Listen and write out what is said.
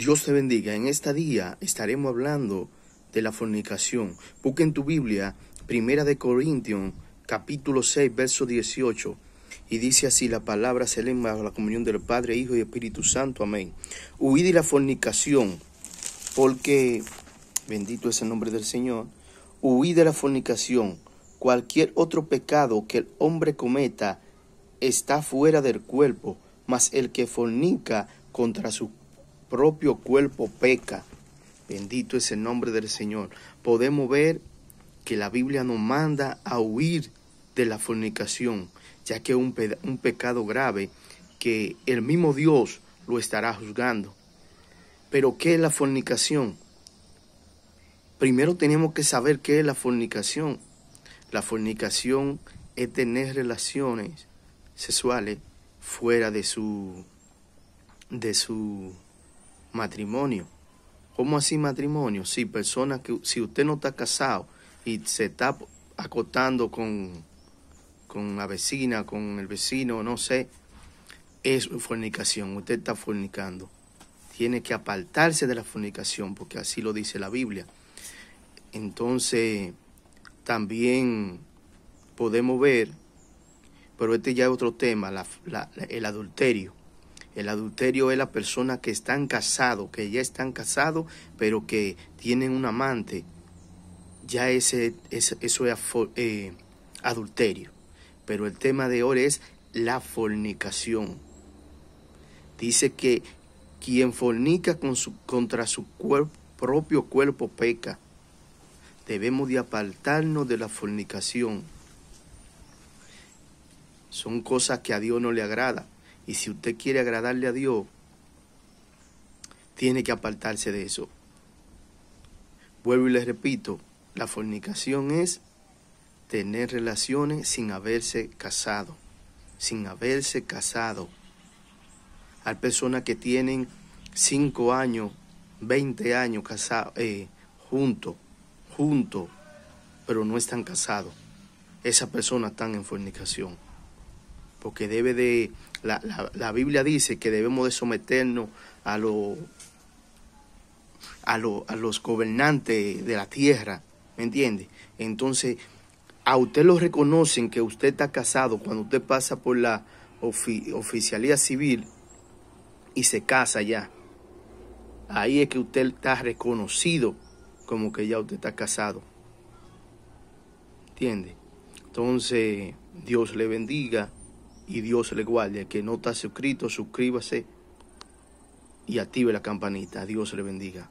Dios te bendiga. En este día estaremos hablando de la fornicación. Busca en tu Biblia, Primera de Corintios, capítulo 6, verso 18. Y dice así, la palabra se lee bajo la comunión del Padre, Hijo y Espíritu Santo. Amén. Huid de la fornicación, porque, bendito es el nombre del Señor, huid de la fornicación. Cualquier otro pecado que el hombre cometa está fuera del cuerpo, mas el que fornica contra su propio cuerpo peca. Bendito es el nombre del Señor. Podemos ver que la Biblia nos manda a huir de la fornicación, ya que es un, pecado grave que el mismo Dios lo estará juzgando. Pero ¿qué es la fornicación? Primero tenemos que saber qué es la fornicación. La fornicación es tener relaciones sexuales fuera de su de su matrimonio. ¿Cómo así matrimonio? Si personas que, si usted no está casado y se está acotando con, con la vecina, con el vecino, no sé, es fornicación, usted está fornicando. Tiene que apartarse de la fornicación, porque así lo dice la Biblia. Entonces, también podemos ver, pero este ya es otro tema, el adulterio. El adulterio es la persona que están casados, que ya están casados, pero que tienen un amante. Ya ese, eso es eh, adulterio. Pero el tema de hoy es la fornicación. Dice que quien fornica contra su propio cuerpo peca. Debemos de apartarnos de la fornicación. Son cosas que a Dios no le agrada. Y si usted quiere agradarle a Dios, tiene que apartarse de eso. Vuelvo y les repito, la fornicación es tener relaciones sin haberse casado, sin haberse casado. Hay personas que tienen 5 años, 20 años casados, eh, juntos, juntos, pero no están casados. Esas personas están en fornicación porque debe de, la, Biblia dice que debemos de someternos a, a, los gobernantes de la tierra, ¿me entiende? Entonces, a usted lo reconocen que usted está casado cuando usted pasa por la oficialía civil y se casa ya. Ahí es que usted está reconocido como que ya usted está casado. ¿Entiende? Entonces, Dios le bendiga y Dios le guarde. que no está suscrito, suscríbase y active la campanita. Dios le bendiga.